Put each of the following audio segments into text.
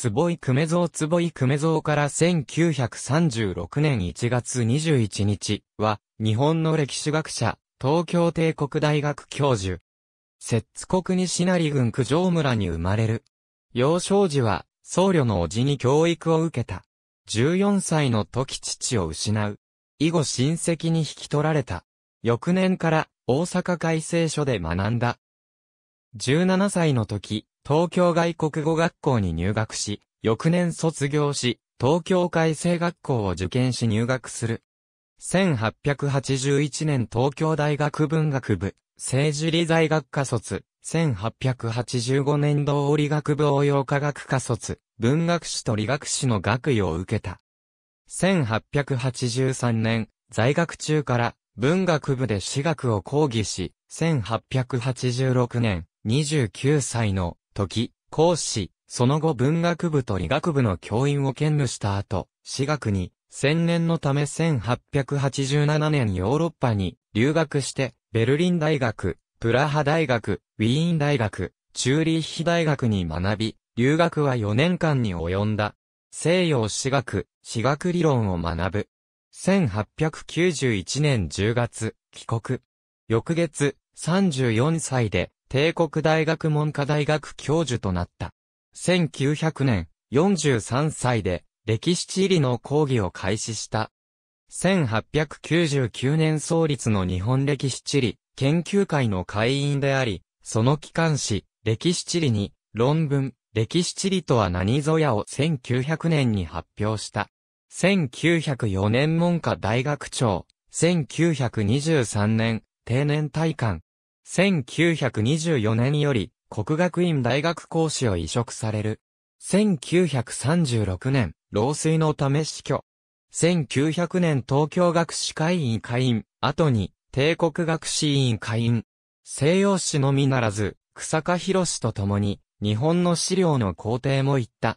坪井久米蔵坪井久米蔵から1936年1月21日は、日本の歴史学者、東京帝国大学教授。摂津国西成郡九条村に生まれる。幼少時は、僧侶の叔父に教育を受けた。14歳の時父を失う。以後親戚に引き取られた。翌年から、大阪改正所で学んだ。17歳の時、東京外国語学校に入学し、翌年卒業し、東京海星学校を受験し入学する。1881年東京大学文学部、政治理財学科卒、1885年度理学部応用科学科卒、文学士と理学士の学位を受けた。1883年、在学中から文学部で私学を講義し、1886年、29歳の時、講師、その後文学部と理学部の教員を兼務した後、私学に、千年のため1887年ヨーロッパに留学して、ベルリン大学、プラハ大学、ウィーン大学、チューリッヒ大学に学び、留学は4年間に及んだ。西洋私学、私学理論を学ぶ。1891年10月、帰国。翌月、34歳で、帝国大学文科大学教授となった。1900年、43歳で歴史地理の講義を開始した。1899年創立の日本歴史地理研究会の会員であり、その機関誌、歴史地理に論文、歴史地理とは何ぞやを1900年に発表した。1904年文科大学長、1923年定年退官、1924年より国学院大学講師を移植される。1936年、老衰のため死去。1900年東京学士会員会員、後に帝国学士委員会員。西洋史のみならず、草加博士と共に、日本の資料の工程も行った。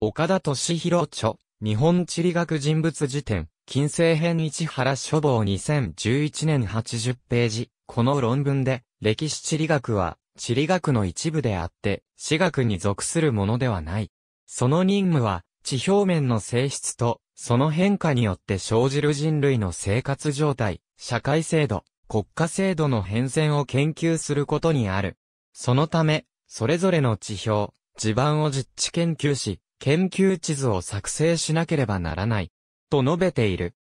岡田敏弘著、日本地理学人物辞典、近世編市原書房2011年80ページ。この論文で、歴史地理学は、地理学の一部であって、史学に属するものではない。その任務は、地表面の性質と、その変化によって生じる人類の生活状態、社会制度、国家制度の変遷を研究することにある。そのため、それぞれの地表、地盤を実地研究し、研究地図を作成しなければならない。と述べている。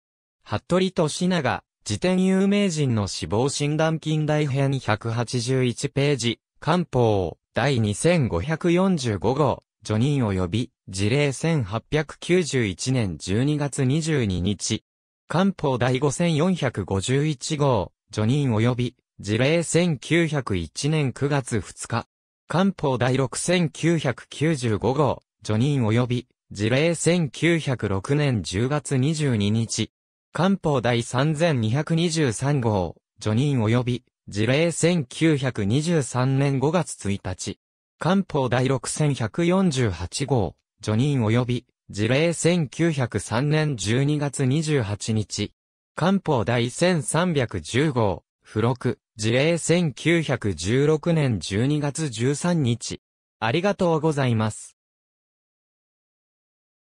服部俊長、辞典有名人の死亡診断金大編181ページ、官報、第2545号、序任及び、事例1891年12月22日。官報第5451号、序任及び、事例1901年9月2日。官報第6995号、序任及び、事例1906年10月22日。官報第3223号、除任及び、事例1923年5月1日。官報第6148号、除任及び、事例1903年12月28日。官報第1310号、付録、事例1916年12月13日。ありがとうございます。